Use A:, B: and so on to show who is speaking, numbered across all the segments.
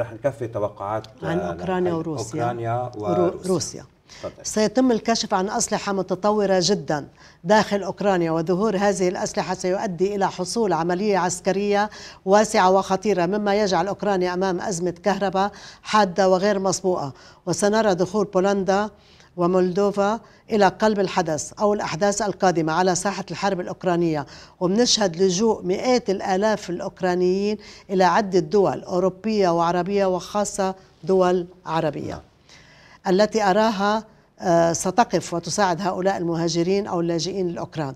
A: رح نكفي توقعات آه، عن اوكرانيا وروسيا اوكرانيا وروسيا,
B: طبعا. سيتم الكشف عن أسلحة متطورة جدا داخل أوكرانيا وظهور هذه الأسلحة سيؤدي إلى حصول عملية عسكرية واسعة وخطيرة مما يجعل أوكرانيا أمام أزمة كهرباء حادة وغير مسبوقة وسنرى دخول بولندا ومولدوفا إلى قلب الحدث أو الأحداث القادمة على ساحة الحرب الأوكرانية وبنشهد لجوء مئات الآلاف الأوكرانيين إلى عدة دول أوروبية وعربية وخاصة دول عربية التي أراها آه، ستقف وتساعد هؤلاء المهاجرين أو اللاجئين الأوكران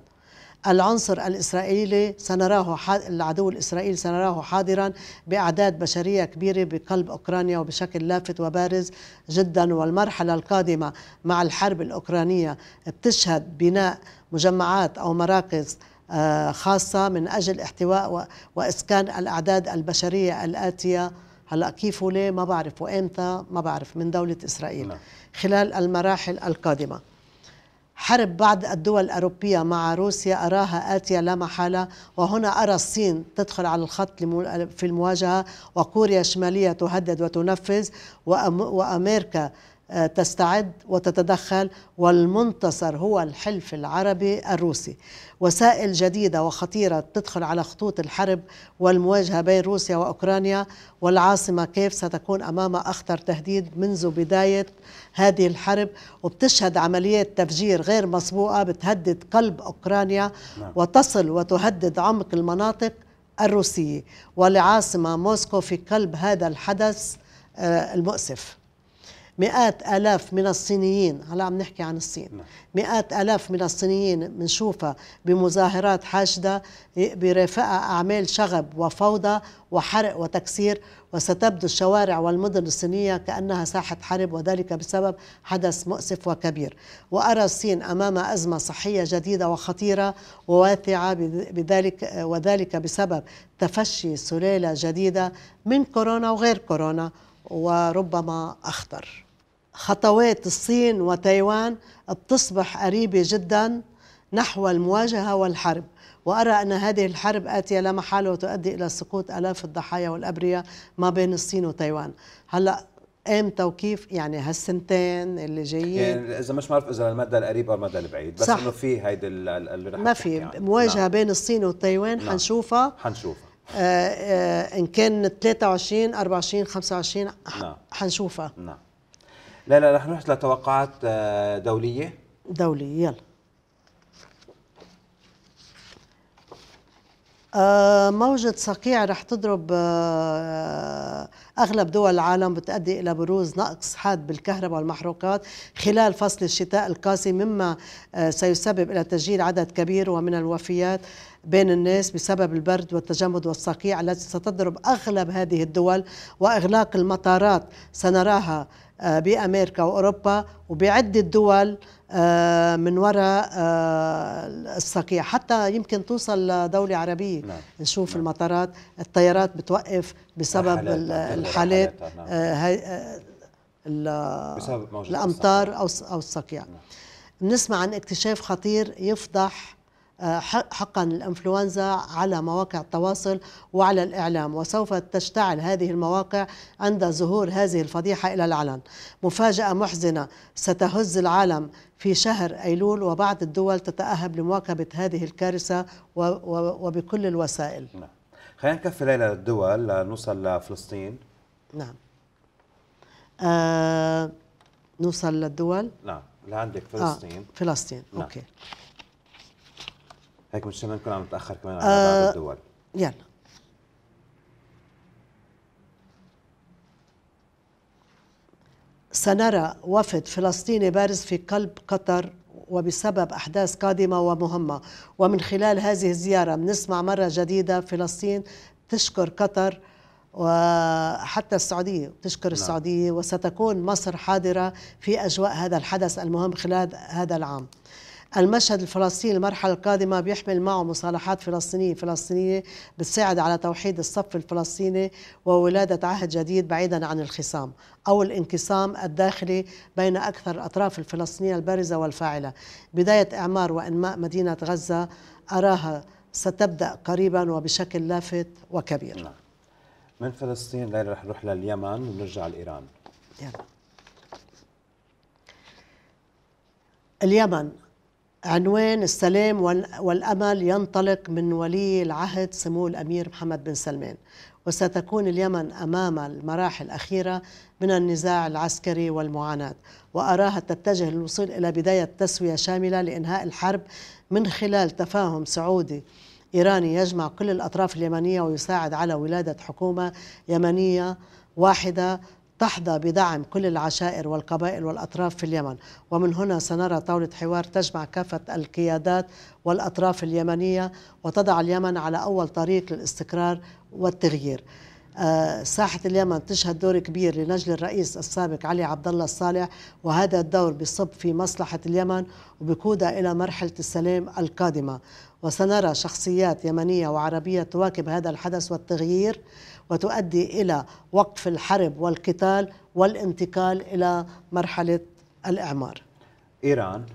B: العنصر الإسرائيلي سنراه العدو الإسرائيلي سنراه حاضرا بأعداد بشرية كبيرة بقلب أوكرانيا وبشكل لافت وبارز جدا والمرحلة القادمة مع الحرب الأوكرانية بتشهد بناء مجمعات أو مراكز آه، خاصة من أجل احتواء وإسكان الأعداد البشرية الآتية هلا كيف وليه ما بعرف وامتى ما بعرف من دولة إسرائيل نعم. خلال المراحل القادمة حرب بعض الدول الأوروبية مع روسيا أراها آتية لا محالة وهنا أرى الصين تدخل على الخط في المواجهة وكوريا الشمالية تهدد وتنفذ وأمريكا تستعد وتتدخل والمنتصر هو الحلف العربي الروسي وسائل جديدة وخطيرة تدخل على خطوط الحرب والمواجهة بين روسيا وأوكرانيا والعاصمة كيف ستكون أمام أخطر تهديد منذ بداية هذه الحرب وبتشهد عمليات تفجير غير مسبوقة بتهدد قلب أوكرانيا نعم. وتصل وتهدد عمق المناطق الروسية ولعاصمة موسكو في قلب هذا الحدث آه، المؤسف مئات آلاف من الصينيين هلا عم نحكي عن الصين نعم. مئات آلاف من الصينيين بنشوفها بمظاهرات حاشدة برافقها أعمال شغب وفوضى وحرق وتكسير وستبدو الشوارع والمدن الصينية كأنها ساحة حرب وذلك بسبب حدث مؤسف وكبير وأرى الصين أمام أزمة صحية جديدة وخطيرة وواثعة بذلك وذلك بسبب تفشي سلالة جديدة من كورونا وغير كورونا وربما أخطر خطوات الصين وتايوان بتصبح قريبة جدا نحو المواجهة والحرب وأرى أن هذه الحرب آتية لا محالة وتؤدي إلى سقوط آلاف الضحايا والأبرياء ما بين الصين وتايوان هلأ امتى وكيف يعني هالسنتين اللي جايين يعني
A: اذا مش معرف اذا المدى القريب او المدى البعيد بس انه في هيدي اللي رح
B: ما في يعني. نعم. مواجهه نعم. بين الصين وتايوان نعم. حنشوفها حنشوفها آه آه ان كان 23 24 25 نعم. حنشوفها
A: نعم لا لا رح نروح لتوقعات آه، دوليه
B: دوليه يلا آه، موجة صقيع رح تضرب آه، أغلب دول العالم بتؤدي إلى بروز نقص حاد بالكهرباء والمحروقات خلال فصل الشتاء القاسي مما سيسبب إلى تسجيل عدد كبير ومن الوفيات بين الناس بسبب البرد والتجمد والصقيع التي ستضرب أغلب هذه الدول وإغلاق المطارات سنراها آه، بامريكا واوروبا وبعده دول آه، من وراء آه، الصقيع حتى يمكن توصل لدولة عربية نعم. نشوف نعم. المطارات الطيارات بتوقف بسبب الحالات نعم. بسبب الامطار او او الصقيع نعم. بنسمع عن اكتشاف خطير يفضح حقا الانفلونزا على مواقع التواصل وعلى الاعلام وسوف تشتعل هذه المواقع عند ظهور هذه الفضيحه الى العلن. مفاجاه محزنه ستهز العالم في شهر ايلول وبعض الدول تتاهب لمواكبه هذه الكارثه وبكل الوسائل.
A: نعم. خلينا نكفي ليلى الدول لنوصل لفلسطين.
B: نعم. آه نوصل للدول؟ نعم، لعندك آه، فلسطين. آه. فلسطين، نعم. اوكي.
A: هيك مش ما نكون عم نتاخر كمان على آه بعض الدول
B: يلا سنرى وفد فلسطيني بارز في قلب قطر وبسبب أحداث قادمة ومهمة ومن خلال هذه الزيارة بنسمع مرة جديدة فلسطين تشكر قطر وحتى السعودية تشكر نعم. السعودية وستكون مصر حاضرة في أجواء هذا الحدث المهم خلال هذا العام المشهد الفلسطيني المرحلة القادمة بيحمل معه مصالحات فلسطينية فلسطينية بتساعد على توحيد الصف الفلسطيني وولادة عهد جديد بعيدا عن الخصام أو الانقسام الداخلي بين أكثر الأطراف الفلسطينية البارزة والفاعلة بداية إعمار وإنماء مدينة غزة أراها ستبدأ قريبا وبشكل لافت وكبير نعم.
A: من فلسطين ليلى رح نروح لليمن
B: ونرجع لإيران يلا. اليمن عنوان السلام والأمل ينطلق من ولي العهد سمو الأمير محمد بن سلمان وستكون اليمن أمام المراحل الأخيرة من النزاع العسكري والمعاناة وأراها تتجه للوصول إلى بداية تسوية شاملة لإنهاء الحرب من خلال تفاهم سعودي إيراني يجمع كل الأطراف اليمنية ويساعد على ولادة حكومة يمنية واحدة تحظى بدعم كل العشائر والقبائل والأطراف في اليمن ومن هنا سنرى طاولة حوار تجمع كافة القيادات والأطراف اليمنية وتضع اليمن على أول طريق للاستقرار والتغيير آه، ساحة اليمن تشهد دور كبير لنجل الرئيس السابق علي عبد الله الصالح وهذا الدور بصب في مصلحة اليمن وبقودها إلى مرحلة السلام القادمة وسنرى شخصيات يمنية وعربية تواكب هذا الحدث والتغيير وتؤدي إلى وقف الحرب والقتال والانتقال إلى مرحلة الإعمار إيران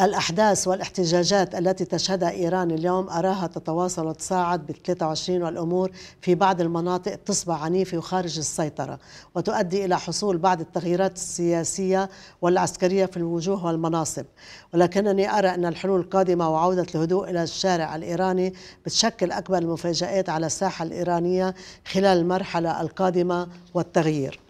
B: الأحداث والاحتجاجات التي تشهدها إيران اليوم أراها تتواصل وتصاعد بال 23 والأمور في بعض المناطق تصبح عنيفة وخارج السيطرة وتؤدي إلى حصول بعض التغييرات السياسية والعسكرية في الوجوه والمناصب ولكنني أرى أن الحلول القادمة وعودة الهدوء إلى الشارع الإيراني بتشكل أكبر المفاجآت على الساحة الإيرانية خلال المرحلة القادمة والتغيير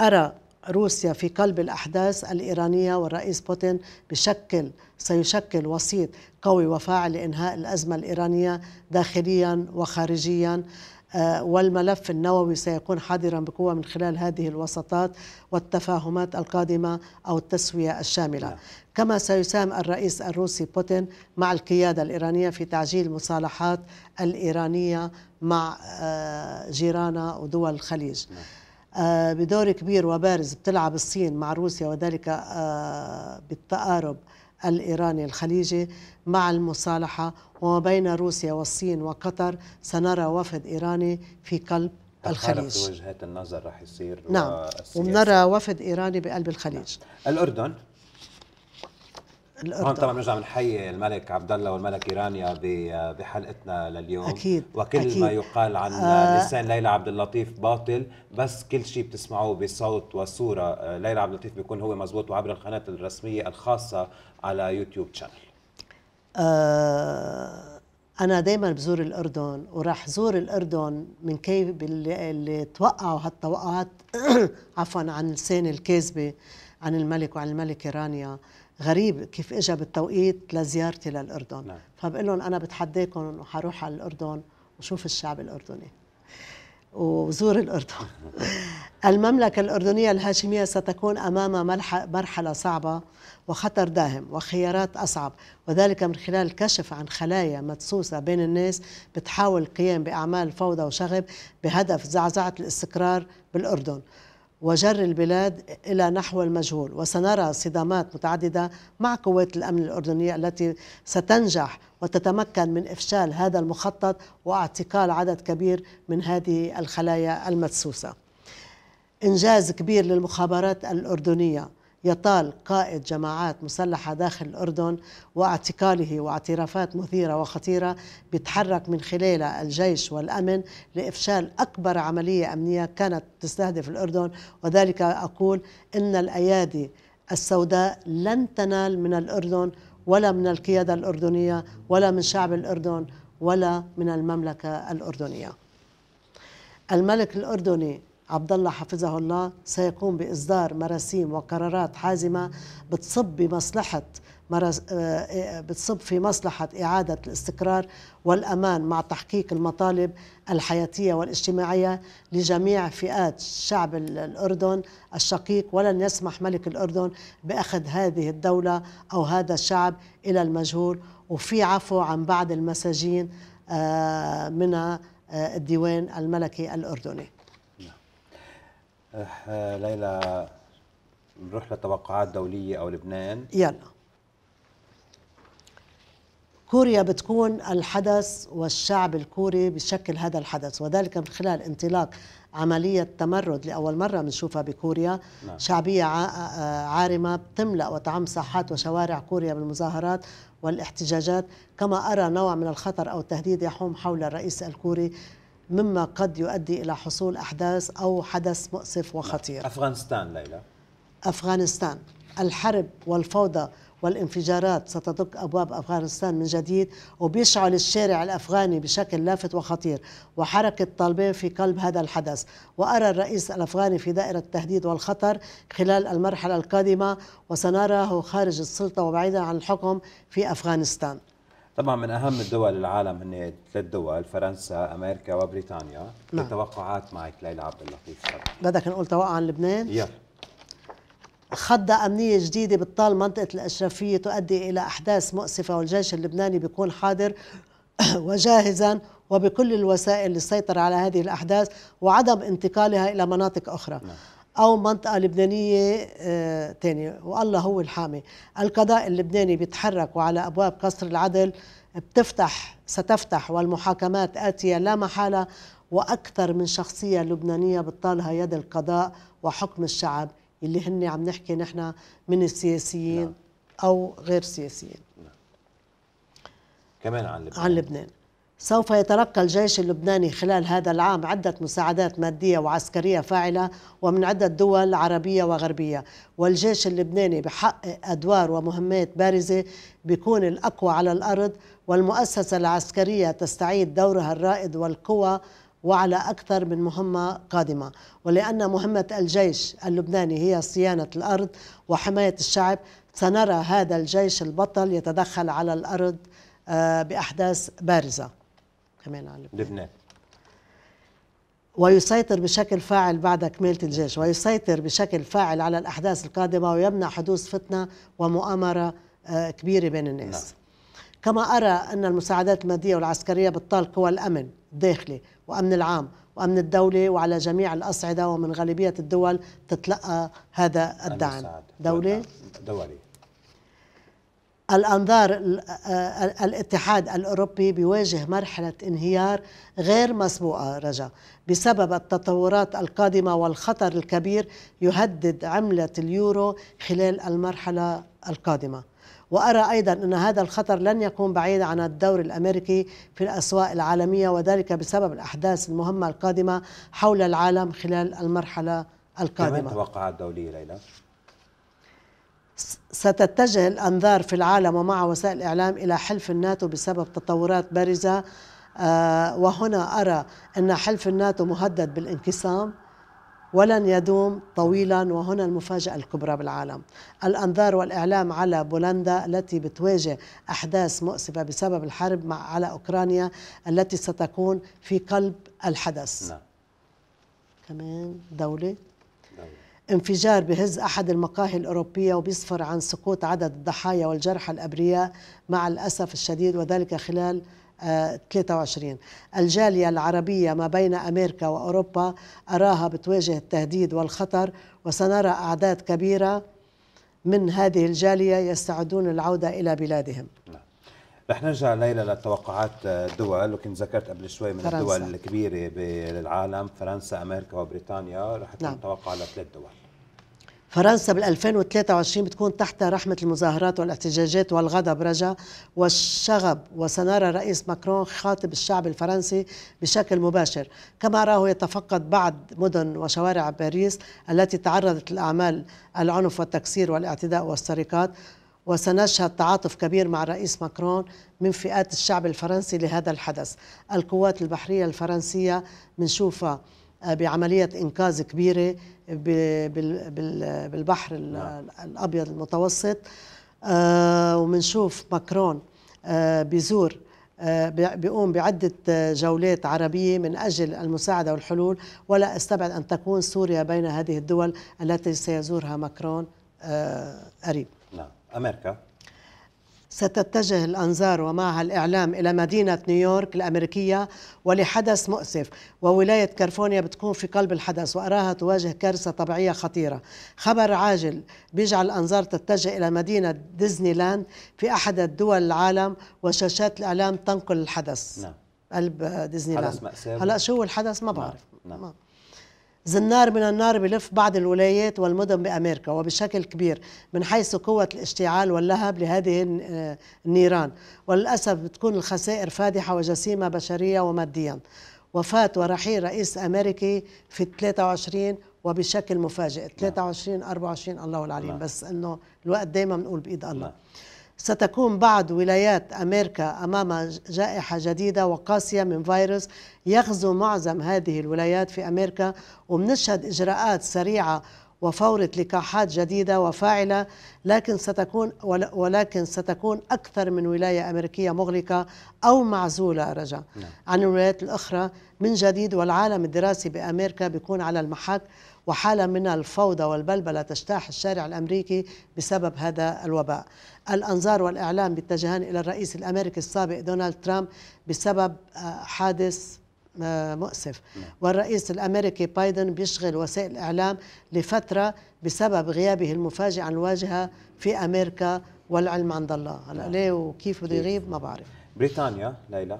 B: أرى روسيا في قلب الأحداث الإيرانية والرئيس بوتين بشكل سيشكل وسيط قوي وفاعل لإنهاء الأزمة الإيرانية داخليا وخارجيا آه، والملف النووي سيكون حاضرا بقوة من خلال هذه الوسطات والتفاهمات القادمة أو التسوية الشاملة نعم. كما سيساهم الرئيس الروسي بوتين مع القيادة الإيرانية في تعجيل المصالحات الإيرانية مع آه، جيرانها ودول الخليج لا. نعم. آه، بدور كبير وبارز بتلعب الصين مع روسيا وذلك آه، بالتقارب الايراني الخليجي مع المصالحه وما بين روسيا والصين وقطر سنرى وفد ايراني في قلب الخليج
A: وجهات النظر رح يصير نعم
B: ونرى وفد ايراني بقلب الخليج نعم. الاردن الأردن هون طبعا بنرجع
A: بنحيي الملك عبد الله والملك ايرانيا بحلقتنا لليوم اكيد وكل أكيد. ما يقال عن آه لسان ليلى عبد اللطيف باطل بس كل شيء بتسمعوه بصوت وصوره آه، ليلى عبد اللطيف بيكون هو مزبوط وعبر القناه الرسميه الخاصه على يوتيوب تشانل
B: آه انا دائما بزور الاردن وراح زور الاردن من كيف اللي, اللي توقعوا هالتوقعات عفوا عن لسان الكاذبه عن الملك وعن الملكه رانيا غريب كيف اجى بالتوقيت لزيارتي للاردن نعم. فبقول لهم انا بتحداكم وحروح على الاردن وشوف الشعب الاردني وزور الاردن المملكه الاردنيه الهاشميه ستكون امام مرحله صعبه وخطر داهم وخيارات اصعب وذلك من خلال الكشف عن خلايا مدسوسه بين الناس بتحاول القيام باعمال فوضى وشغب بهدف زعزعه الاستقرار بالاردن وجر البلاد إلى نحو المجهول وسنرى صدامات متعددة مع قوات الأمن الأردنية التي ستنجح وتتمكن من إفشال هذا المخطط واعتقال عدد كبير من هذه الخلايا المدسوسة إنجاز كبير للمخابرات الأردنية يطال قائد جماعات مسلحة داخل الأردن واعتقاله واعترافات مثيرة وخطيرة بيتحرك من خلالها الجيش والأمن لإفشال أكبر عملية أمنية كانت تستهدف الأردن وذلك أقول إن الأيادي السوداء لن تنال من الأردن ولا من القيادة الأردنية ولا من شعب الأردن ولا من المملكة الأردنية الملك الأردني عبد الله حفظه الله سيقوم باصدار مراسيم وقرارات حازمه بتصب بمصلحه آه، بتصب في مصلحة إعادة الاستقرار والأمان مع تحقيق المطالب الحياتية والاجتماعية لجميع فئات شعب الأردن الشقيق ولن يسمح ملك الأردن بأخذ هذه الدولة أو هذا الشعب إلى المجهول وفي عفو عن بعض المساجين آه، من آه، الديوان الملكي الأردني
A: ليلى نروح لتوقعات دولية أو لبنان يلا
B: كوريا بتكون الحدث والشعب الكوري بشكل هذا الحدث وذلك من خلال انطلاق عملية تمرد لأول مرة بنشوفها بكوريا نعم. شعبية آه، عارمة بتملأ وتعم ساحات وشوارع كوريا بالمظاهرات والاحتجاجات كما أرى نوع من الخطر أو التهديد يحوم حول الرئيس الكوري مما قد يؤدي إلى حصول أحداث أو حدث مؤسف وخطير
A: أفغانستان ليلى
B: أفغانستان الحرب والفوضى والانفجارات ستدق أبواب أفغانستان من جديد وبيشعل الشارع الأفغاني بشكل لافت وخطير وحركة طالبان في قلب هذا الحدث وأرى الرئيس الأفغاني في دائرة التهديد والخطر خلال المرحلة القادمة وسنراه خارج السلطة وبعيدا عن الحكم في أفغانستان
A: طبعا من اهم الدول العالم هن ثلاث دول فرنسا امريكا وبريطانيا نعم. توقعات معك ليلى عبد اللطيف
B: بدك نقول توقع عن لبنان يلا خضة أمنية جديدة بتطال منطقة الأشرفية تؤدي إلى أحداث مؤسفة والجيش اللبناني بيكون حاضر وجاهزا وبكل الوسائل للسيطرة على هذه الأحداث وعدم انتقالها إلى مناطق أخرى نعم. أو منطقة لبنانية آه، تانية والله هو الحامي القضاء اللبناني بيتحرك وعلى أبواب قصر العدل بتفتح ستفتح والمحاكمات آتية لا محالة وأكثر من شخصية لبنانية بتطالها يد القضاء وحكم الشعب اللي هن عم نحكي نحن من السياسيين نعم. أو غير سياسيين نعم.
A: كمان عن لبنان عن
B: لبنان سوف يتلقى الجيش اللبناني خلال هذا العام عدة مساعدات مادية وعسكرية فاعلة ومن عدة دول عربية وغربية والجيش اللبناني بحقق أدوار ومهمات بارزة بيكون الأقوى على الأرض والمؤسسة العسكرية تستعيد دورها الرائد والقوى وعلى أكثر من مهمة قادمة ولأن مهمة الجيش اللبناني هي صيانة الأرض وحماية الشعب سنرى هذا الجيش البطل يتدخل على الأرض آه، بأحداث بارزة كمان
A: على لبنان لبنان
B: ويسيطر بشكل فاعل بعد كمالة الجيش ويسيطر بشكل فاعل على الأحداث القادمة ويمنع حدوث فتنة ومؤامرة آه، كبيرة بين الناس نعم. كما أرى أن المساعدات المادية والعسكرية بتطال قوى الأمن الداخلي وأمن العام وأمن الدولة وعلى جميع الأصعدة ومن غالبية الدول تتلقى هذا الدعم دولي دولي نعم. الأنظار آه، آه، الاتحاد الأوروبي بيواجه مرحلة انهيار غير مسبوقة رجا بسبب التطورات القادمة والخطر الكبير يهدد عملة اليورو خلال المرحلة القادمة وأرى أيضا أن هذا الخطر لن يكون بعيد عن الدور الأمريكي في الأسواق العالمية وذلك بسبب الأحداث المهمة القادمة حول العالم خلال المرحلة القادمة كم
A: توقعات دولية ليلى؟
B: ستتجه الأنظار في العالم ومع وسائل الإعلام إلى حلف الناتو بسبب تطورات بارزة آه، وهنا أرى أن حلف الناتو مهدد بالانقسام ولن يدوم طويلا وهنا المفاجأة الكبرى بالعالم الأنظار والإعلام على بولندا التي بتواجه أحداث مؤسفة بسبب الحرب مع على أوكرانيا التي ستكون في قلب الحدث نعم. كمان دولة انفجار بهز أحد المقاهي الأوروبية وبيسفر عن سقوط عدد الضحايا والجرحى الأبرياء مع الأسف الشديد وذلك خلال 23 آه، الجالية العربية ما بين أمريكا وأوروبا أراها بتواجه التهديد والخطر وسنرى أعداد كبيرة من هذه الجالية يستعدون العودة إلى بلادهم نعم.
A: رح نرجع ليلى لتوقعات الدول وكنت ذكرت قبل شوي من فرنسا. الدول الكبيره بالعالم فرنسا امريكا وبريطانيا رح تكون نعم. توقع لثلاث دول
B: فرنسا بال 2023 بتكون تحت رحمة المظاهرات والاحتجاجات والغضب رجا والشغب وسنرى الرئيس ماكرون خاطب الشعب الفرنسي بشكل مباشر كما راه يتفقد بعض مدن وشوارع باريس التي تعرضت لأعمال العنف والتكسير والاعتداء والسرقات وسنشهد تعاطف كبير مع الرئيس ماكرون من فئات الشعب الفرنسي لهذا الحدث القوات البحرية الفرنسية بنشوفها آه، بعملية إنقاذ كبيرة بالبحر نعم. الأبيض المتوسط آه، ومنشوف ماكرون آه، بيزور بيقوم بعدة جولات عربية من أجل المساعدة والحلول ولا أستبعد أن تكون سوريا بين هذه الدول التي سيزورها ماكرون قريب أمريكا ستتجه الأنظار ومعها الإعلام إلى مدينة نيويورك الأمريكية ولحدث مؤسف وولاية كاليفورنيا بتكون في قلب الحدث وأراها تواجه كارثة طبيعية خطيرة خبر عاجل بيجعل الأنظار تتجه إلى مدينة ديزني لاند في أحد الدول العالم وشاشات الإعلام تنقل الحدث نعم. قلب ديزني لاند هلا شو الحدث ما بعرف نعم. نعم. زنار من النار بلف بعض الولايات والمدن بأمريكا وبشكل كبير من حيث قوة الاشتعال واللهب لهذه آه، النيران وللأسف بتكون الخسائر فادحة وجسيمة بشرية وماديا وفاة ورحيل رئيس أمريكي في 23 وبشكل مفاجئ 23 نعم. 24 الله العليم نعم. بس أنه الوقت دايما بنقول بإيد الله نعم. ستكون بعض ولايات أمريكا أمام جائحة جديدة وقاسية من فيروس يغزو معظم هذه الولايات في أمريكا وبنشهد إجراءات سريعة وفورة لقاحات جديدة وفاعلة لكن ستكون ولكن ستكون أكثر من ولاية أمريكية مغلقة أو معزولة رجاء نعم. عن الولايات الأخرى من جديد والعالم الدراسي بأمريكا بيكون على المحك وحالة من الفوضى والبلبلة تجتاح الشارع الأمريكي بسبب هذا الوباء الأنظار والإعلام باتجهان إلى الرئيس الأمريكي السابق دونالد ترامب بسبب آه، حادث آه، مؤسف نعم. والرئيس الأمريكي بايدن بيشغل وسائل الإعلام لفترة بسبب غيابه المفاجئ عن الواجهة في أمريكا والعلم عند الله هلا نعم. ليه وكيف بده يغيب ما بعرف
A: بريطانيا ليلى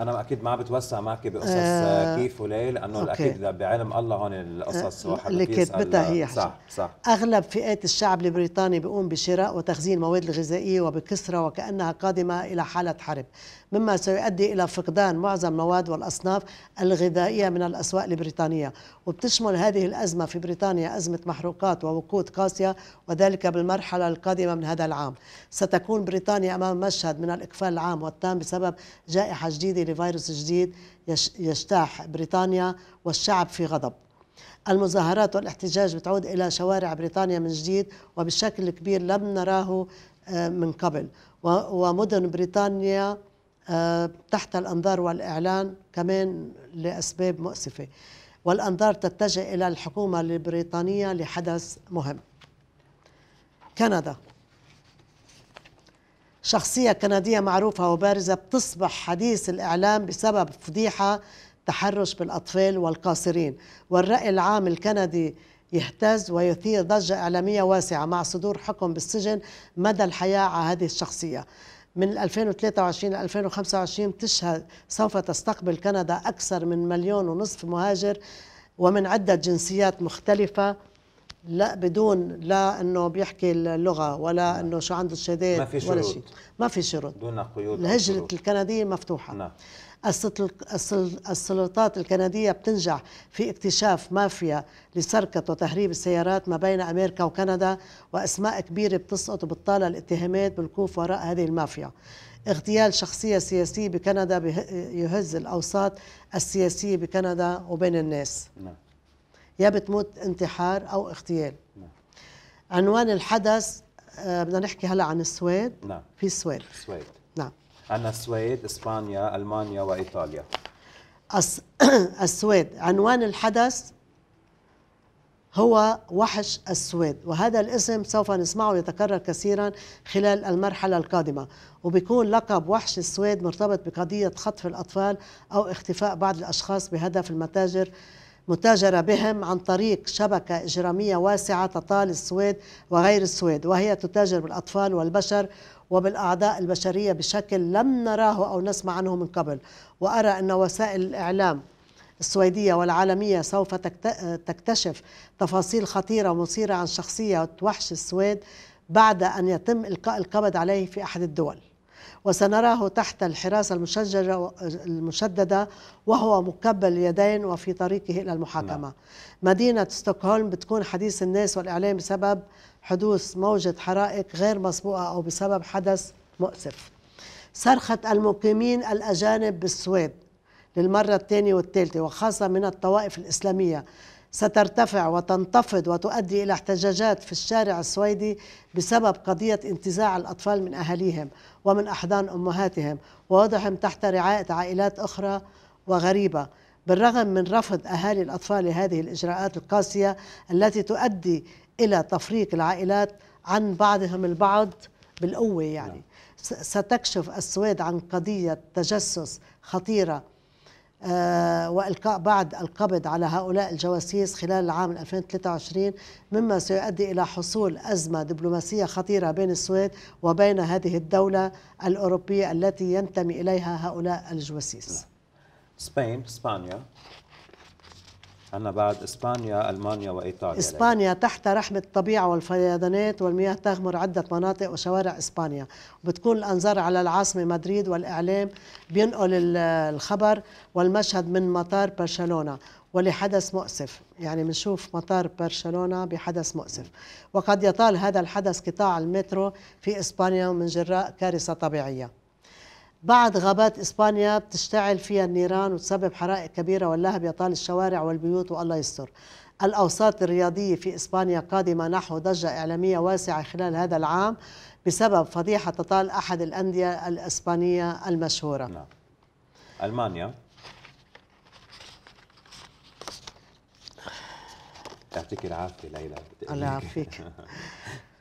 A: انا اكيد ما بتوسع معك بقصص آه, آه، كيف وليه لانه اكيد بعلم الله هون القصص الواحد بدها هي صح صح
B: اغلب فئات الشعب البريطاني بيقوم بشراء وتخزين المواد الغذائيه وبكسره وكانها قادمه الى حاله حرب مما سيؤدي إلى فقدان معظم مواد والأصناف الغذائية من الأسواق البريطانية وبتشمل هذه الأزمة في بريطانيا أزمة محروقات ووقود قاسية وذلك بالمرحلة القادمة من هذا العام ستكون بريطانيا أمام مشهد من الإقفال العام والتام بسبب جائحة جديدة لفيروس جديد يجتاح بريطانيا والشعب في غضب المظاهرات والاحتجاج بتعود إلى شوارع بريطانيا من جديد وبشكل كبير لم نراه آه، من قبل ومدن بريطانيا آه، تحت الأنظار والإعلان كمان لأسباب مؤسفة والأنظار تتجه إلى الحكومة البريطانية لحدث مهم كندا شخصية كندية معروفة وبارزة بتصبح حديث الإعلام بسبب فضيحة تحرش بالأطفال والقاصرين والرأي العام الكندي يهتز ويثير ضجة إعلامية واسعة مع صدور حكم بالسجن مدى الحياة على هذه الشخصية من 2023 ل 2025 تشهد سوف تستقبل كندا أكثر من مليون ونصف مهاجر ومن عدة جنسيات مختلفة لا بدون لا انه بيحكي اللغه ولا نعم. انه شو عنده الشهادات ولا شيء ما في شروط دون قيود الهجره الكنديه مفتوحه نعم. السلطات الكندية بتنجح في اكتشاف مافيا لسرقة وتهريب السيارات ما بين أمريكا وكندا وأسماء كبيرة بتسقط وبتطالع الاتهامات بالكوف وراء هذه المافيا اغتيال شخصية سياسية بكندا يهز الأوساط السياسية بكندا وبين الناس نعم. يا بتموت انتحار أو اغتيال نعم. عنوان الحدث آه، بدنا نحكي هلا عن السويد نعم. في السويد السويد نعم
A: أنا السويد إسبانيا ألمانيا وإيطاليا
B: السويد عنوان الحدث هو وحش السويد وهذا الاسم سوف نسمعه يتكرر كثيرا خلال المرحلة القادمة وبيكون لقب وحش السويد مرتبط بقضية خطف الأطفال أو اختفاء بعض الأشخاص بهدف المتاجر متاجرة بهم عن طريق شبكة إجرامية واسعة تطال السويد وغير السويد وهي تتاجر بالأطفال والبشر وبالأعضاء البشرية بشكل لم نراه أو نسمع عنه من قبل وأرى أن وسائل الإعلام السويدية والعالمية سوف تكتشف تفاصيل خطيرة ومثيرة عن شخصية وحش السويد بعد أن يتم إلقاء القبض عليه في أحد الدول وسنراه تحت الحراسة المشجرة المشددة وهو مكبل اليدين وفي طريقه إلى المحاكمة لا. نعم. مدينة ستوكهولم بتكون حديث الناس والإعلام بسبب حدوث موجة حرائق غير مسبوقة أو بسبب حدث مؤسف صرخة المقيمين الأجانب بالسويد للمرة الثانية والثالثة وخاصة من الطوائف الإسلامية سترتفع وتنتفض وتؤدي إلى احتجاجات في الشارع السويدي بسبب قضية انتزاع الأطفال من أهاليهم ومن أحضان أمهاتهم ووضعهم تحت رعاية عائلات أخرى وغريبة بالرغم من رفض اهالي الاطفال لهذه الاجراءات القاسيه التي تؤدي الى تفريق العائلات عن بعضهم البعض بالقوه يعني نعم. ستكشف السويد عن قضيه تجسس خطيره آه، والقاء بعض القبض على هؤلاء الجواسيس خلال العام 2023 مما سيؤدي الى حصول ازمه دبلوماسيه خطيره بين السويد وبين هذه الدوله الاوروبيه التي ينتمي اليها هؤلاء الجواسيس. نعم.
A: سبين اسبانيا عندنا بعد اسبانيا المانيا وايطاليا اسبانيا
B: لأيه. تحت رحمه الطبيعه والفيضانات والمياه تغمر عده مناطق وشوارع اسبانيا وبتكون الانظار على العاصمه مدريد والاعلام بينقل الخبر والمشهد من مطار برشلونه ولحدث مؤسف يعني بنشوف مطار برشلونة بحدث مؤسف وقد يطال هذا الحدث قطاع المترو في إسبانيا من جراء كارثة طبيعية بعض غابات إسبانيا بتشتعل فيها النيران وتسبب حرائق كبيرة واللهب يطال الشوارع والبيوت والله يستر الأوساط الرياضية في إسبانيا قادمة نحو ضجة إعلامية واسعة خلال هذا العام بسبب فضيحة تطال أحد الأندية الإسبانية المشهورة نعم. ألمانيا يعطيك العافية ليلى الله يعافيك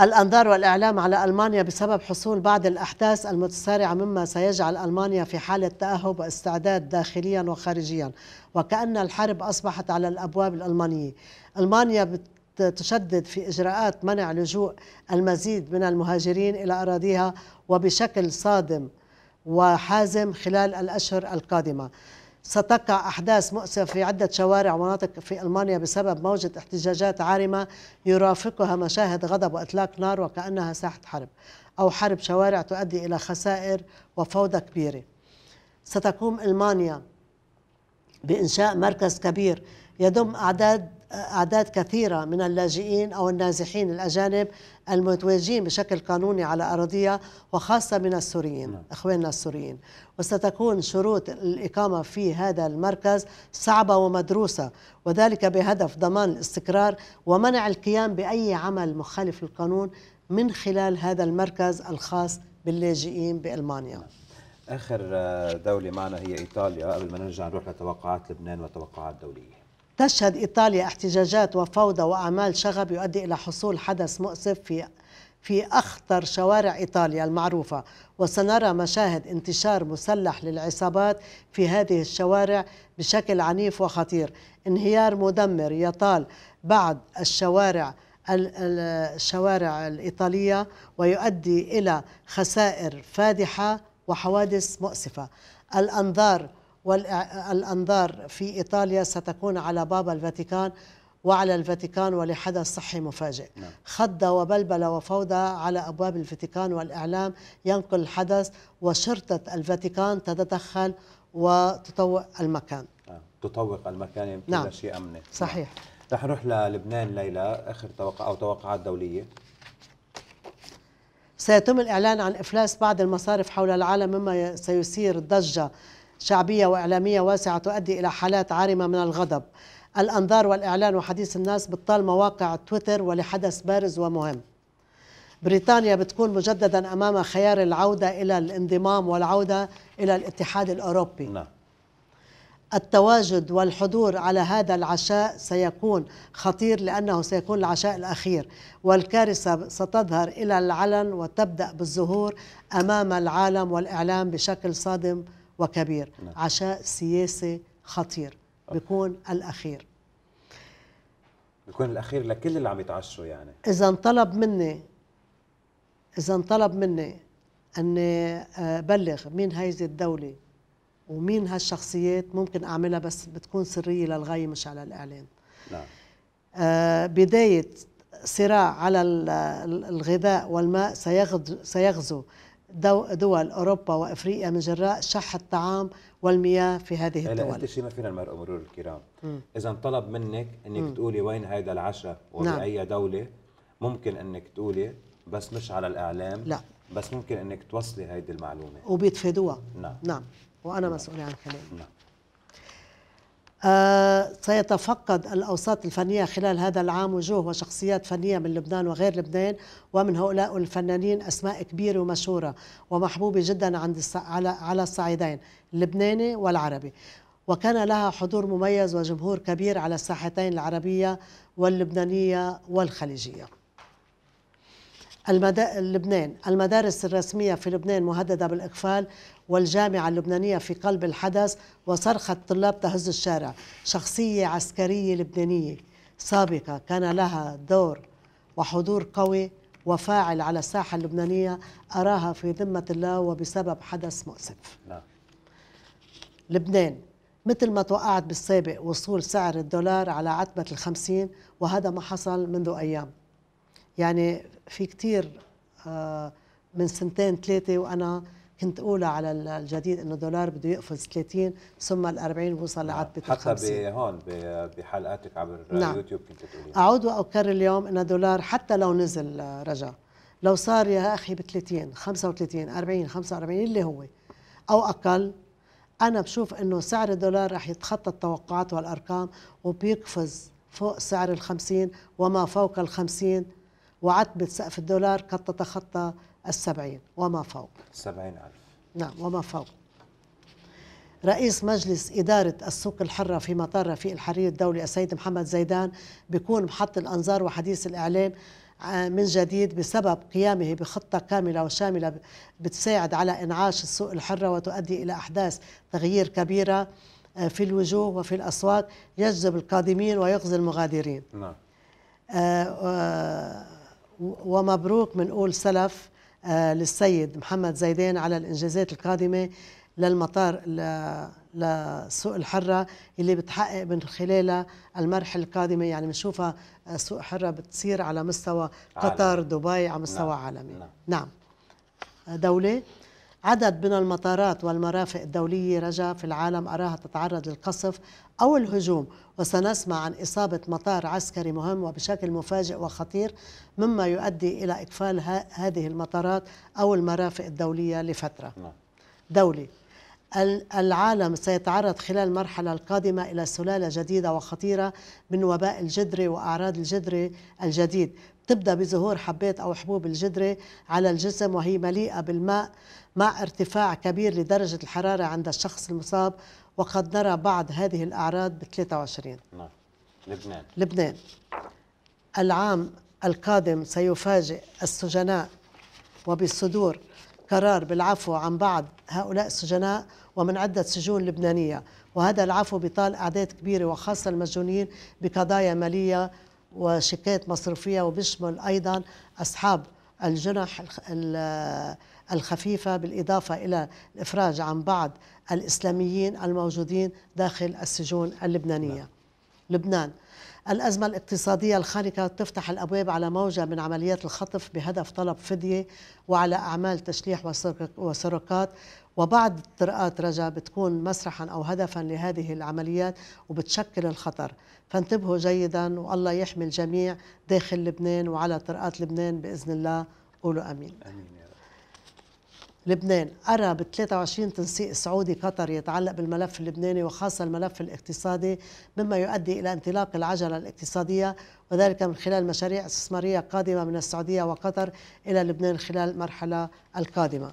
B: الأنظار والإعلام على ألمانيا بسبب حصول بعض الأحداث المتسارعة مما سيجعل ألمانيا في حالة تأهب واستعداد داخليا وخارجيا وكأن الحرب أصبحت على الأبواب الألمانية ألمانيا تشدد في إجراءات منع لجوء المزيد من المهاجرين إلى أراضيها وبشكل صادم وحازم خلال الأشهر القادمة ستقع أحداث مؤسفة في عدة شوارع ومناطق في ألمانيا بسبب موجة احتجاجات عارمة يرافقها مشاهد غضب وإطلاق نار وكأنها ساحة حرب أو حرب شوارع تؤدي إلى خسائر وفوضى كبيرة ستقوم ألمانيا بإنشاء مركز كبير يضم أعداد أعداد كثيرة من اللاجئين أو النازحين الأجانب المتواجدين بشكل قانوني على أراضيها وخاصة من السوريين نعم. أخواننا السوريين وستكون شروط الإقامة في هذا المركز صعبة ومدروسة وذلك بهدف ضمان الاستقرار ومنع القيام بأي عمل مخالف للقانون من خلال هذا المركز الخاص باللاجئين بألمانيا نعم.
A: آخر آه، دولة معنا هي إيطاليا قبل ما نرجع نروح لتوقعات لبنان وتوقعات دولية
B: تشهد إيطاليا احتجاجات وفوضى وأعمال شغب يؤدي إلى حصول حدث مؤسف في في أخطر شوارع إيطاليا المعروفة وسنرى مشاهد انتشار مسلح للعصابات في هذه الشوارع بشكل عنيف وخطير انهيار مدمر يطال بعض الشوارع الشوارع الإيطالية ويؤدي إلى خسائر فادحة وحوادث مؤسفة الأنظار والأنظار في إيطاليا ستكون على باب الفاتيكان وعلى الفاتيكان ولحدث صحي مفاجئ نعم. خضة وبلبلة وفوضى على أبواب الفاتيكان والإعلام ينقل الحدث وشرطة الفاتيكان تتدخل وتطوق المكان
A: آه، تطوق المكان يمكن نعم. شيء أمني نعم. صحيح رح نروح للبنان ليلى آخر توقع أو توقعات دولية
B: سيتم الإعلان عن إفلاس بعض المصارف حول العالم مما سيثير ضجة شعبية وإعلامية واسعة تؤدي إلى حالات عارمة من الغضب الأنظار والإعلان وحديث الناس بطال مواقع تويتر ولحدث بارز ومهم بريطانيا بتكون مجددا أمام خيار العودة إلى الانضمام والعودة إلى الاتحاد الأوروبي نعم. التواجد والحضور على هذا العشاء سيكون خطير لأنه سيكون العشاء الأخير والكارثة ستظهر إلى العلن وتبدأ بالظهور أمام العالم والإعلام بشكل صادم وكبير نعم. عشاء سياسي خطير بيكون الأخير
A: بيكون الأخير لكل اللي عم يتعشوا يعني
B: إذا انطلب مني إذا انطلب مني أني آه، بلغ مين هيدي الدولة ومين هالشخصيات ممكن أعملها بس بتكون سرية للغاية مش على الإعلان نعم. آه بداية صراع على الغذاء والماء سيغزو دول أوروبا وأفريقيا من جراء شح الطعام والمياه في هذه الدول أنت
A: شيء ما فينا المرء مرور الكرام إذا طلب منك أنك م. تقولي وين هذا العشاء نعم. وبأي نعم. دولة ممكن أنك تقولي بس مش على الإعلام لا بس ممكن أنك توصلي هذه المعلومة وبيتفادوها نعم
B: نعم وأنا نعم. مسؤولة عن كلامي نعم آه، سيتفقد الأوساط الفنية خلال هذا العام وجوه وشخصيات فنية من لبنان وغير لبنان ومن هؤلاء الفنانين أسماء كبيرة ومشهورة ومحبوبة جدا عند على على الصعيدين اللبناني والعربي وكان لها حضور مميز وجمهور كبير على الساحتين العربية واللبنانية والخليجية المدا... لبنان المدارس الرسمية في لبنان مهددة بالإقفال والجامعة اللبنانية في قلب الحدث وصرخة طلاب تهز الشارع شخصية عسكرية لبنانية سابقة كان لها دور وحضور قوي وفاعل على الساحة اللبنانية أراها في ذمة الله وبسبب حدث مؤسف لا. نعم. لبنان مثل ما توقعت بالسابق وصول سعر الدولار على عتبة الخمسين وهذا ما حصل منذ أيام يعني في كتير آه، من سنتين ثلاثة وأنا كنت اولى على الجديد انه الدولار بده يقفز 30 ثم ال 40 وصل نعم. لعتبه ال 50 حتى بهون
A: بحلقاتك عبر نعم. يوتيوب كنت
B: تقولي اعود واكرر اليوم انه الدولار حتى لو نزل آه، رجا لو صار يا اخي ب 30 35 40 45 اللي هو او اقل انا بشوف انه سعر الدولار رح يتخطى التوقعات والارقام وبيقفز فوق سعر ال 50 وما فوق ال 50 وعتبه سقف الدولار قد تتخطى السبعين وما فوق
A: سبعين ألف
B: نعم وما فوق رئيس مجلس إدارة السوق الحرة في مطار رفيق الحرير الدولي السيد محمد زيدان بيكون محط الأنظار وحديث الإعلام آه، من جديد بسبب قيامه بخطة كاملة وشاملة بتساعد على إنعاش السوق الحرة وتؤدي إلى أحداث تغيير كبيرة آه، في الوجوه وفي الأصوات يجذب القادمين ويغزي المغادرين نعم. آه، ومبروك أول سلف آه، للسيد محمد زيدان على الإنجازات القادمة للمطار لسوق الحرة اللي بتحقق من خلالها المرحلة القادمة يعني بنشوفها آه، سوق حرة بتصير على مستوى قطر دبي على مستوى نعم. عالمي نعم, نعم. دولة عدد من المطارات والمرافق الدولية رجا في العالم أراها تتعرض للقصف أو الهجوم وسنسمع عن إصابة مطار عسكري مهم وبشكل مفاجئ وخطير مما يؤدي إلى إقفال هذه المطارات أو المرافق الدولية لفترة نعم. دولي العالم سيتعرض خلال المرحلة القادمة إلى سلالة جديدة وخطيرة من وباء الجدري وأعراض الجدري الجديد تبدأ بظهور حبات أو حبوب الجدرة على الجسم وهي مليئة بالماء مع ارتفاع كبير لدرجة الحرارة عند الشخص المصاب وقد نرى بعض هذه الأعراض ب 23 نعم لبنان لبنان العام القادم سيفاجئ السجناء وبالصدور قرار بالعفو عن بعض هؤلاء السجناء ومن عدة سجون لبنانية وهذا العفو بيطال أعداد كبيرة وخاصة المسجونين بقضايا مالية وشيكات مصرفية وبيشمل أيضا أصحاب الجنح الخفيفة بالإضافة إلى الإفراج عن بعض الإسلاميين الموجودين داخل السجون اللبنانية نعم. لبنان الأزمة الاقتصادية الخانقة تفتح الأبواب على موجة من عمليات الخطف بهدف طلب فدية وعلى أعمال تشليح وسرقات وبعض الطرقات رجا بتكون مسرحا أو هدفا لهذه العمليات وبتشكل الخطر فانتبهوا جيدا والله يحمي الجميع داخل لبنان وعلى طرقات لبنان باذن الله قولوا امين امين يا رب. لبنان أرى ب 23 تنسيق سعودي قطر يتعلق بالملف اللبناني وخاصة الملف الاقتصادي مما يؤدي إلى انطلاق العجلة الاقتصادية وذلك من خلال مشاريع استثمارية قادمة من السعودية وقطر إلى لبنان خلال المرحلة القادمة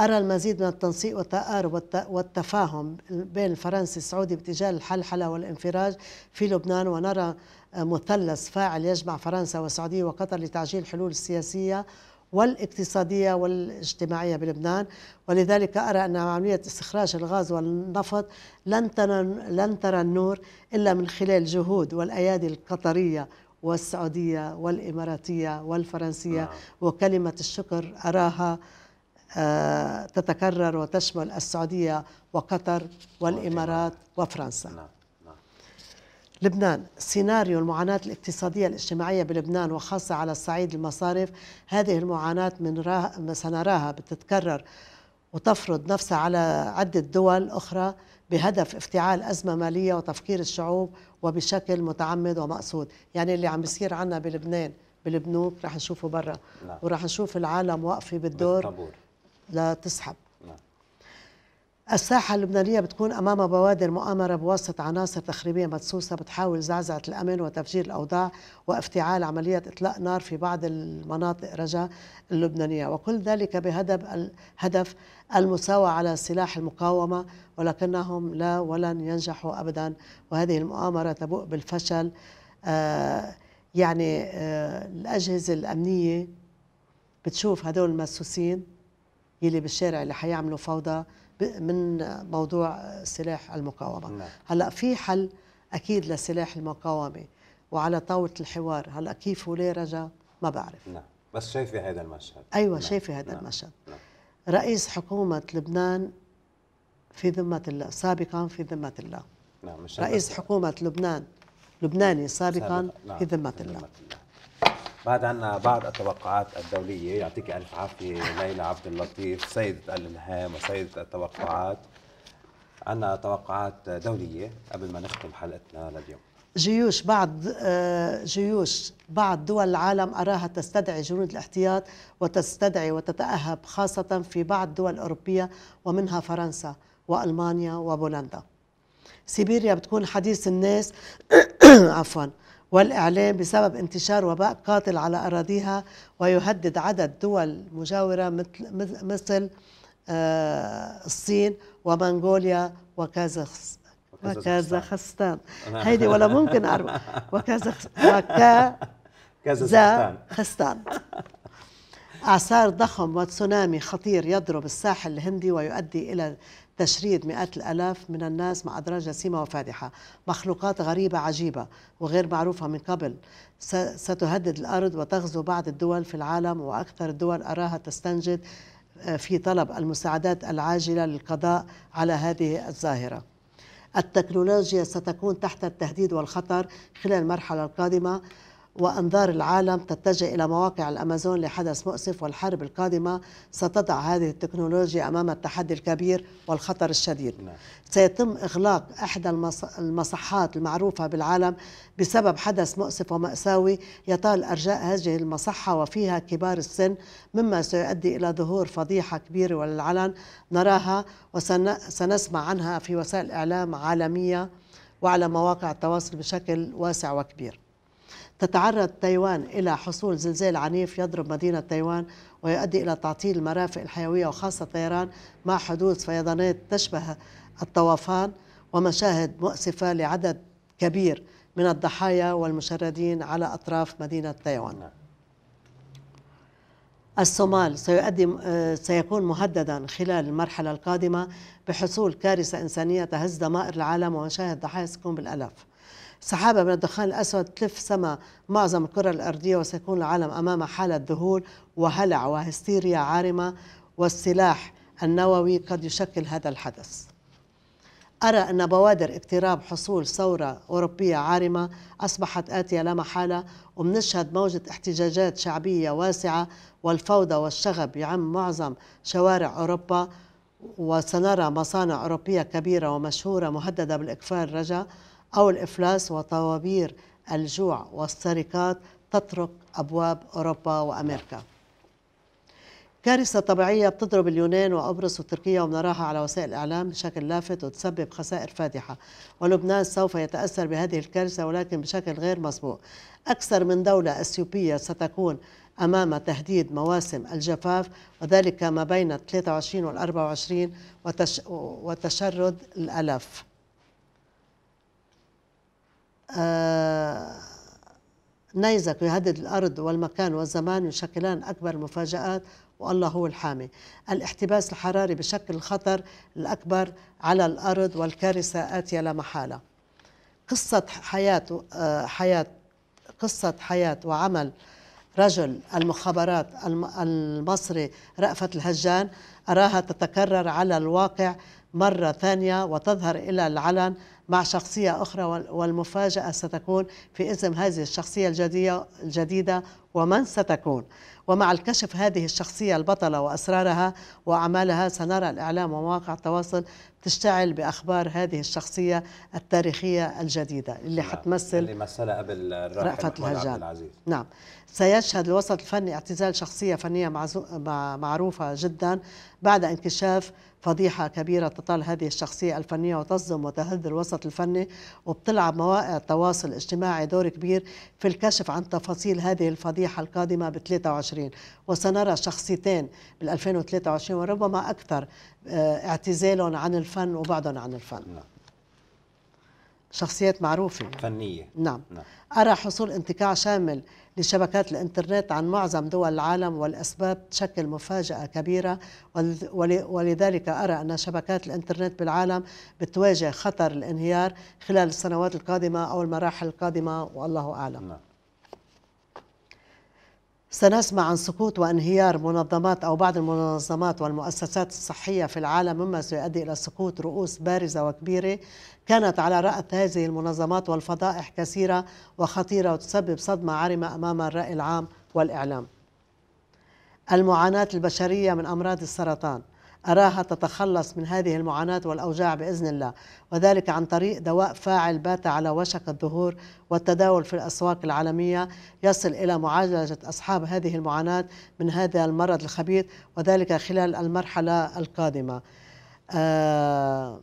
B: أرى المزيد من التنسيق والتقارب والتفاهم بين الفرنسي السعودي باتجاه الحلحلة والانفراج في لبنان ونرى مثلث فاعل يجمع فرنسا والسعودية وقطر لتعجيل الحلول السياسية والاقتصادية والاجتماعية بلبنان ولذلك أرى أن عملية استخراج الغاز والنفط لن ترى, لن ترى النور إلا من خلال جهود والأيادي القطرية والسعودية والإماراتية والفرنسية نعم. وكلمة الشكر أراها آه، تتكرر وتشمل السعودية وقطر والإمارات وفرنسا نعم،, نعم. لبنان سيناريو المعاناة الاقتصادية الاجتماعية بلبنان وخاصة على الصعيد المصارف هذه المعاناة من راه سنراها بتتكرر وتفرض نفسها على عدة دول أخرى بهدف افتعال أزمة مالية وتفكير الشعوب وبشكل متعمد ومقصود يعني اللي عم بيصير عنا بلبنان بلبنوك رح نشوفه برا نعم. وراح نشوف العالم واقفة بالدور بالطبور. لا تسحب نعم. الساحة اللبنانية بتكون أمام بوادر مؤامرة بواسطة عناصر تخريبية مدسوسة بتحاول زعزعة الأمن وتفجير الأوضاع وافتعال عملية إطلاق نار في بعض المناطق رجا اللبنانية وكل ذلك بهدف هدف المساواة على سلاح المقاومة ولكنهم لا ولن ينجحوا أبدا وهذه المؤامرة تبوء بالفشل آه، يعني آه، الأجهزة الأمنية بتشوف هدول المسوسين يلي بالشارع اللي حيعملوا فوضى من موضوع سلاح المقاومه نعم. هلا في حل اكيد لسلاح المقاومه وعلى طاوله الحوار هلا كيف وليه رجع ما بعرف نعم
A: بس شايفه هذا المشهد ايوه نعم.
B: شايفه هذا نعم. المشهد نعم. رئيس حكومه لبنان في ذمه الله سابقا في ذمه الله نعم رئيس حكومه لبنان لبناني سابقا نعم. في ذمه الله, في ذمة الله.
A: بعد عنا بعض التوقعات الدولية يعطيك ألف عافية ليلى عبد اللطيف سيدة الإلهام وسيدة التوقعات عنا توقعات دولية قبل ما نختم حلقتنا لليوم
B: جيوش بعض آه، جيوش بعض دول العالم أراها تستدعي جنود الاحتياط وتستدعي وتتأهب خاصة في بعض دول الأوروبية ومنها فرنسا وألمانيا وبولندا سيبيريا بتكون حديث الناس عفواً والإعلام بسبب انتشار وباء قاتل على أراضيها ويهدد عدد دول مجاورة مثل, مثل آه، الصين ومنغوليا وكازاخستان
A: وكازاخستان
B: هيدي ولا ممكن أعرف وكازاخستان اعصار ضخم وتسونامي خطير يضرب الساحل الهندي ويؤدي الى تشريد مئات الألاف من الناس مع أدراج جسيمة وفادحة مخلوقات غريبة عجيبة وغير معروفة من قبل ستهدد الأرض وتغزو بعض الدول في العالم وأكثر الدول أراها تستنجد آه، في طلب المساعدات العاجلة للقضاء على هذه الظاهرة التكنولوجيا ستكون تحت التهديد والخطر خلال المرحلة القادمة وأنظار العالم تتجه إلى مواقع الأمازون لحدث مؤسف والحرب القادمة ستضع هذه التكنولوجيا أمام التحدي الكبير والخطر الشديد نعم. سيتم إغلاق إحدى المصحات المعروفة بالعالم بسبب حدث مؤسف ومأساوي يطال أرجاء هذه المصحة وفيها كبار السن مما سيؤدي إلى ظهور فضيحة كبيرة وللعلن نراها وسنسمع عنها في وسائل إعلام عالمية وعلى مواقع التواصل بشكل واسع وكبير تتعرض تايوان إلى حصول زلزال عنيف يضرب مدينة تايوان ويؤدي إلى تعطيل المرافق الحيوية وخاصة الطيران مع حدوث فيضانات تشبه الطوفان ومشاهد مؤسفة لعدد كبير من الضحايا والمشردين على أطراف مدينة تايوان الصومال سيؤدي سيكون مهددا خلال المرحلة القادمة بحصول كارثة إنسانية تهز ضمائر العالم ومشاهد ضحايا سكون بالألاف سحابة من الدخان الأسود تلف سما معظم الكرة الأرضية وسيكون العالم أمام حالة ذهول وهلع وهستيريا عارمة والسلاح النووي قد يشكل هذا الحدث أرى أن بوادر اقتراب حصول ثورة أوروبية عارمة أصبحت آتية لا محالة وبنشهد موجة احتجاجات شعبية واسعة والفوضى والشغب يعم معظم شوارع أوروبا وسنرى مصانع أوروبية كبيرة ومشهورة مهددة بالإقفال رجاء أو الإفلاس وطوابير الجوع والسرقات تطرق أبواب أوروبا وأمريكا كارثة طبيعية بتضرب اليونان وقبرص وتركيا وبنراها على وسائل الإعلام بشكل لافت وتسبب خسائر فادحة ولبنان سوف يتأثر بهذه الكارثة ولكن بشكل غير مسبوق أكثر من دولة أثيوبية ستكون أمام تهديد مواسم الجفاف وذلك ما بين 23 وال 24 وتشرد الألف آه، نيزك يهدد الأرض والمكان والزمان يشكلان أكبر المفاجآت والله هو الحامي الاحتباس الحراري بشكل الخطر الأكبر على الأرض والكارثة آتية لا محالة قصة حياة آه، حياة قصة حياة وعمل رجل المخابرات المصري رأفت الهجان أراها تتكرر على الواقع مرة ثانية وتظهر إلى العلن مع شخصية أخرى والمفاجأة ستكون في اسم هذه الشخصية الجديدة ومن ستكون ومع الكشف هذه الشخصية البطلة وأسرارها وأعمالها سنرى الإعلام ومواقع التواصل تشتعل بأخبار هذه الشخصية التاريخية الجديدة اللي نعم. حتمثل اللي
A: مثلها قبل رأفة الهجان
B: نعم سيشهد الوسط الفني اعتزال شخصية فنية معروفة جدا بعد انكشاف فضيحة كبيرة تطال هذه الشخصية الفنية وتصدم وتهد الوسط الفني وبتلعب مواقع التواصل الاجتماعي دور كبير في الكشف عن تفاصيل هذه الفضيحة المريحة القادمة ب 23 وسنرى شخصيتين بال 2023 وربما أكثر آه، اعتزالهم عن الفن وبعدهم عن الفن نعم. شخصيات معروفة فنية نعم. نعم أرى حصول انتكاع شامل لشبكات الإنترنت عن معظم دول العالم والأسباب تشكل مفاجأة كبيرة ولذلك أرى أن شبكات الإنترنت بالعالم بتواجه خطر الانهيار خلال السنوات القادمة أو المراحل القادمة والله أعلم نعم. سنسمع عن سقوط وانهيار منظمات او بعض المنظمات والمؤسسات الصحيه في العالم مما سيؤدي الى سقوط رؤوس بارزه وكبيره كانت على راس هذه المنظمات والفضائح كثيره وخطيره وتسبب صدمه عارمه امام الراي العام والاعلام. المعاناه البشريه من امراض السرطان أراها تتخلص من هذه المعاناة والأوجاع بإذن الله وذلك عن طريق دواء فاعل بات على وشك الظهور والتداول في الأسواق العالمية يصل إلى معالجة أصحاب هذه المعاناة من هذا المرض الخبيث وذلك خلال المرحلة القادمة آه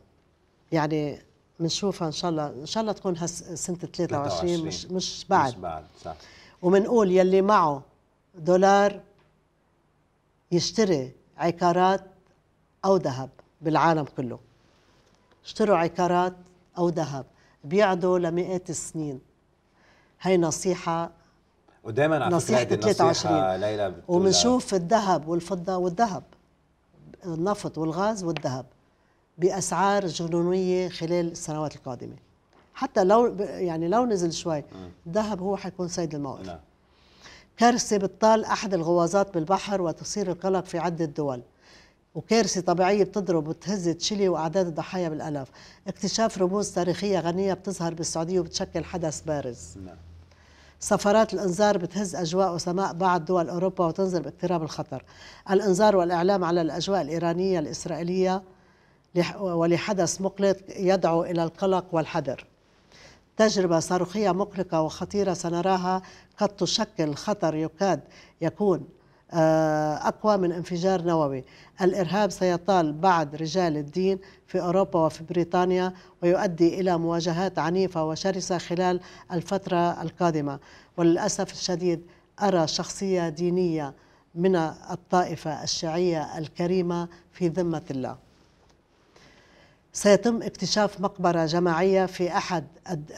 B: يعني بنشوفها ان شاء الله ان شاء الله تكون هس سنه 23 مش مش بعد مش بعد صح وبنقول يلي معه دولار يشتري عقارات أو ذهب بالعالم كله اشتروا عقارات أو ذهب بيعدوا لمئات السنين هي نصيحة
A: ودائما على نصيحة 23 ليلى وبنشوف
B: الذهب والفضة والذهب النفط والغاز والذهب بأسعار جنونية خلال السنوات القادمة حتى لو يعني لو نزل شوي الذهب هو حيكون سيد الموقف نعم. كارثة بتطال أحد الغوازات بالبحر وتصير القلق في عدة دول وكارثه طبيعيه بتضرب وتهز تشيلي واعداد الضحايا بالالاف، اكتشاف رموز تاريخيه غنيه بتظهر بالسعوديه وبتشكل حدث بارز. نعم. سفرات الانذار بتهز اجواء وسماء بعض دول اوروبا وتنظر باقتراب الخطر. الانذار والاعلام على الاجواء الايرانيه الاسرائيليه ولحدث مقلق يدعو الى القلق والحذر. تجربة صاروخية مقلقة وخطيرة سنراها قد تشكل خطر يكاد يكون آه، أقوى من انفجار نووي الإرهاب سيطال بعد رجال الدين في أوروبا وفي بريطانيا ويؤدي إلى مواجهات عنيفة وشرسة خلال الفترة القادمة وللأسف الشديد أرى شخصية دينية من الطائفة الشيعية الكريمة في ذمة الله سيتم اكتشاف مقبرة جماعية في أحد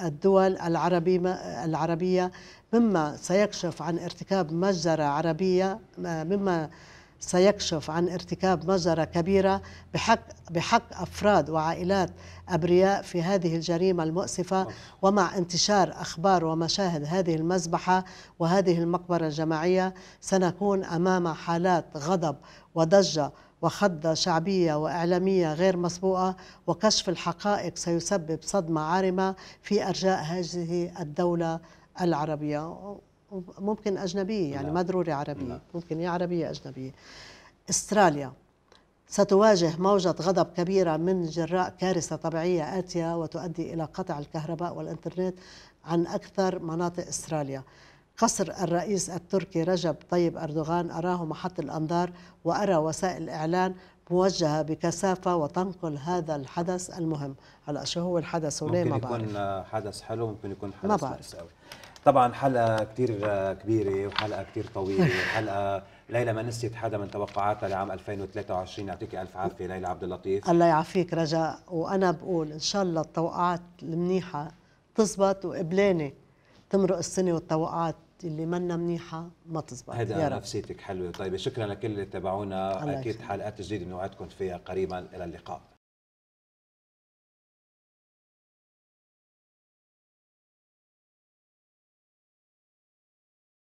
B: الدول العربية مما سيكشف عن ارتكاب مجزرة عربية مما سيكشف عن ارتكاب مجزرة كبيرة بحق بحق أفراد وعائلات أبرياء في هذه الجريمة المؤسفة ومع انتشار أخبار ومشاهد هذه المذبحة وهذه المقبرة الجماعية سنكون أمام حالات غضب وضجة وخضة شعبية وإعلامية غير مسبوقة وكشف الحقائق سيسبب صدمة عارمة في أرجاء هذه الدولة العربية ممكن أجنبية يعني نعم. ما ضروري عربية نعم. ممكن يا عربية أجنبية استراليا ستواجه موجة غضب كبيرة من جراء كارثة طبيعية آتية وتؤدي إلى قطع الكهرباء والإنترنت عن أكثر مناطق استراليا قصر الرئيس التركي رجب طيب أردوغان أراه محط الأنظار وأرى وسائل الإعلان موجهة بكثافة وتنقل هذا الحدث المهم هلا شو هو الحدث وليه ما بعرف ممكن
A: يكون حدث حلو ممكن يكون حدث ما بعرف طبعا حلقه كثير كبيره وحلقه كثير طويله وحلقه ليلى ما نسيت حدا من توقعاتها لعام 2023 يعطيك الف عافيه ليلى عبد اللطيف الله
B: يعافيك رجاء وانا بقول ان شاء الله التوقعات المنيحه تزبط وقبلانه تمرق السنه والتوقعات اللي منا منيحه ما تزبط هيدا
A: نفسيتك حلوه وطيبه شكرا لكل اللي تابعونا اكيد حلقات جديده بنوعدكم فيها
B: قريبا الى اللقاء